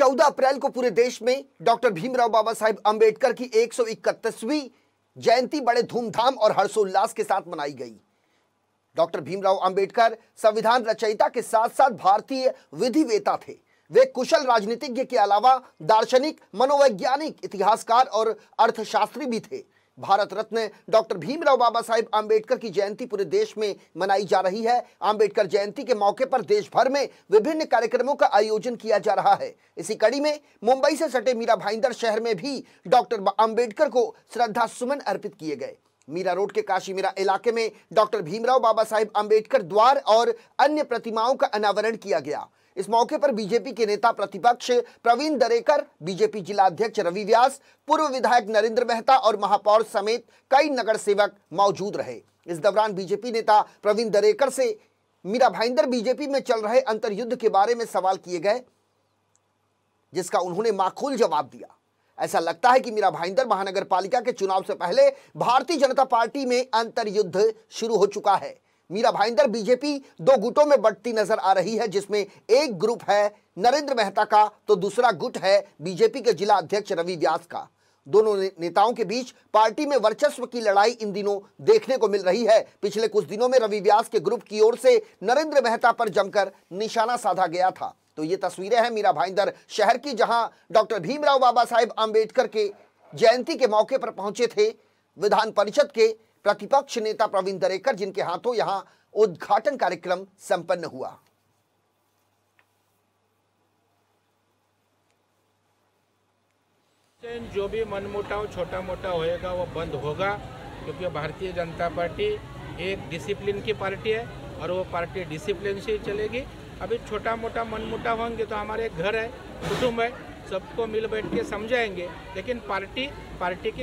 14 अप्रैल को पूरे देश में डॉक्टर भीमराव बाबा साहेब अम्बेडकर की 131वीं जयंती बड़े धूमधाम और हर्षोल्लास के साथ मनाई गई डॉक्टर भीमराव अंबेडकर संविधान रचयिता के साथ साथ भारतीय विधिवेता थे वे कुशल राजनीतिज्ञ के अलावा दार्शनिक मनोवैज्ञानिक इतिहासकार और अर्थशास्त्री भी थे भारत रत्न डॉक्टर भीमराव बाबा साहेब आम्बेडकर की जयंती पूरे देश में मनाई जा रही है आम्बेडकर जयंती के मौके पर देश भर में विभिन्न कार्यक्रमों का आयोजन किया जा रहा है इसी कड़ी में मुंबई से सटे मीरा भाईंदर शहर में भी डॉक्टर आम्बेडकर को श्रद्धा सुमन अर्पित किए गए मीरा रोड के काशी मीरा इलाके में डॉक्टर भीमराव बाबा साहेब आम्बेडकर द्वार और अन्य प्रतिमाओं का अनावरण किया गया इस मौके पर बीजेपी के नेता प्रतिपक्ष प्रवीण दरेकर बीजेपी जिला अध्यक्ष रवि व्यास पूर्व विधायक नरेंद्र मेहता और महापौर समेत कई नगर सेवक मौजूद रहे इस दौरान बीजेपी नेता प्रवीण दरेकर से मीरा भाईंदर बीजेपी में चल रहे युद्ध के बारे में सवाल किए गए जिसका उन्होंने माकूल जवाब दिया ऐसा लगता है कि मीरा भाईंदर महानगर पालिका के चुनाव से पहले भारतीय जनता पार्टी में अंतर युद्ध शुरू हो चुका है मीरा भाईंदर बीजेपी दो गुटों में बढ़ती नजर आ रही है जिसमें एक ग्रुप है नरेंद्र मेहता का तो दूसरा गुट है बीजेपी के जिला अध्यक्ष रवि व्यास का दोनों नेताओं के बीच पार्टी में वर्चस्व की लड़ाई इन दिनों देखने को मिल रही है पिछले कुछ दिनों में रवि व्यास के ग्रुप की ओर से नरेंद्र मेहता पर जमकर निशाना साधा गया था तो ये तस्वीरें हैं मीरा भाईंदर शहर की जहां डॉक्टर भीमराव बाबा साहेब आम्बेडकर के जयंती के मौके पर पहुंचे थे विधान परिषद के प्रतिपक्ष नेता प्रवीण दरेकर जिनके हाथों यहां उद्घाटन कार्यक्रम संपन्न हुआ जो भी मनमुटाव छोटा मोटा होएगा वो बंद होगा क्योंकि भारतीय जनता पार्टी एक डिसिप्लिन की पार्टी है और वो पार्टी डिसिप्लिन से ही चलेगी अभी छोटा मोटा मनमुटाव होंगे तो हमारे घर है कुटुम्ब है सबको मिल बैठ के समझाएंगे लेकिन पार्टी पार्टी की